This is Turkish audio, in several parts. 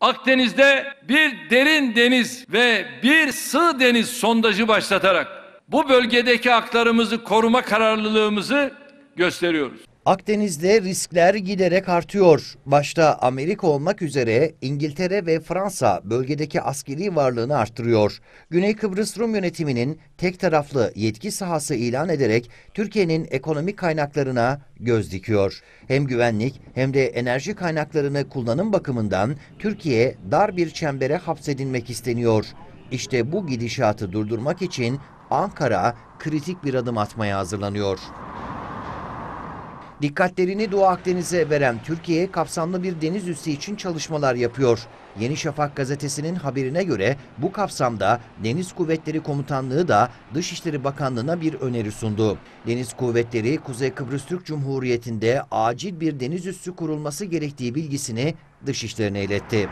Akdeniz'de bir derin deniz ve bir sığ deniz sondajı başlatarak bu bölgedeki haklarımızı koruma kararlılığımızı gösteriyoruz. Akdeniz'de riskler giderek artıyor. Başta Amerika olmak üzere İngiltere ve Fransa bölgedeki askeri varlığını artırıyor. Güney Kıbrıs Rum yönetiminin tek taraflı yetki sahası ilan ederek Türkiye'nin ekonomik kaynaklarına göz dikiyor. Hem güvenlik hem de enerji kaynaklarını kullanım bakımından Türkiye dar bir çembere hapsedilmek isteniyor. İşte bu gidişatı durdurmak için Ankara kritik bir adım atmaya hazırlanıyor. Dikkatlerini Doğu Akdeniz'e veren Türkiye kapsamlı bir deniz üssü için çalışmalar yapıyor. Yeni Şafak gazetesinin haberine göre bu kapsamda Deniz Kuvvetleri Komutanlığı da Dışişleri Bakanlığı'na bir öneri sundu. Deniz Kuvvetleri Kuzey Kıbrıs Türk Cumhuriyeti'nde acil bir deniz üssü kurulması gerektiği bilgisini dışişlerine iletti.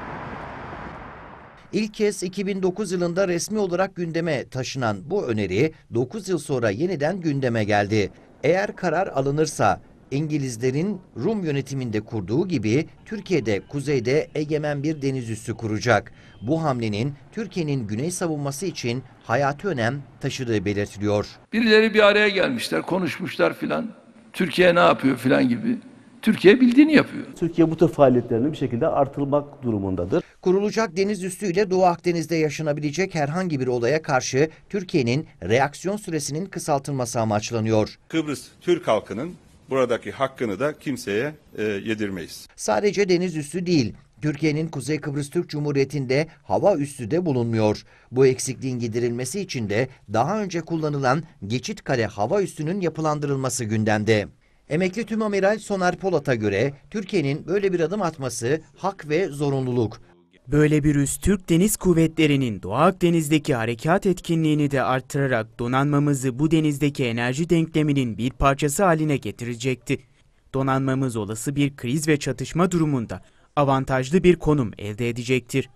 İlk kez 2009 yılında resmi olarak gündeme taşınan bu öneri 9 yıl sonra yeniden gündeme geldi. Eğer karar alınırsa İngilizlerin Rum yönetiminde kurduğu gibi Türkiye'de kuzeyde egemen bir deniz üssü kuracak. Bu hamlenin Türkiye'nin güney savunması için hayati önem taşıdığı belirtiliyor. Birileri bir araya gelmişler, konuşmuşlar filan. Türkiye ne yapıyor filan gibi. Türkiye bildiğini yapıyor. Türkiye bu tür faaliyetlerini bir şekilde artırmak durumundadır. Kurulacak deniz üssüyle Doğu Akdeniz'de yaşanabilecek herhangi bir olaya karşı Türkiye'nin reaksiyon süresinin kısaltılması amaçlanıyor. Kıbrıs Türk halkının buradaki hakkını da kimseye e, yedirmeyiz. Sadece deniz üssü değil, Türkiye'nin Kuzey Kıbrıs Türk Cumhuriyeti'nde hava üssü de bulunmuyor. Bu eksikliğin giderilmesi için de daha önce kullanılan Geçit Kale hava üssünün yapılandırılması gündemde. Emekli Tümamiral Soner Polat'a göre Türkiye'nin böyle bir adım atması hak ve zorunluluk. Böyle bir üs Türk Deniz Kuvvetleri'nin Doğu Akdeniz'deki harekat etkinliğini de arttırarak donanmamızı bu denizdeki enerji denkleminin bir parçası haline getirecekti. Donanmamız olası bir kriz ve çatışma durumunda avantajlı bir konum elde edecektir.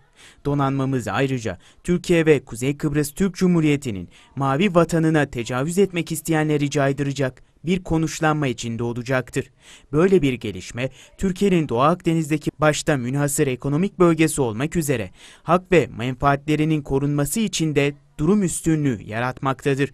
Donanmamız ayrıca Türkiye ve Kuzey Kıbrıs Türk Cumhuriyeti'nin mavi vatanına tecavüz etmek isteyenleri caydıracak bir konuşlanma içinde olacaktır. Böyle bir gelişme Türkiye'nin Doğu Akdeniz'deki başta münhasır ekonomik bölgesi olmak üzere hak ve menfaatlerinin korunması için de durum üstünlüğü yaratmaktadır.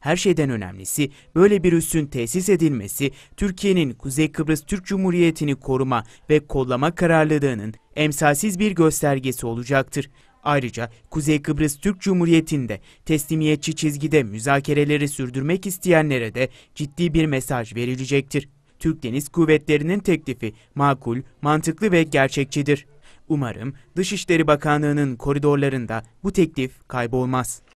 Her şeyden önemlisi böyle bir üssün tesis edilmesi Türkiye'nin Kuzey Kıbrıs Türk Cumhuriyeti'ni koruma ve kollama kararlılığının emsalsiz bir göstergesi olacaktır. Ayrıca Kuzey Kıbrıs Türk Cumhuriyeti'nde teslimiyetçi çizgide müzakereleri sürdürmek isteyenlere de ciddi bir mesaj verilecektir. Türk Deniz Kuvvetleri'nin teklifi makul, mantıklı ve gerçekçidir. Umarım Dışişleri Bakanlığı'nın koridorlarında bu teklif kaybolmaz.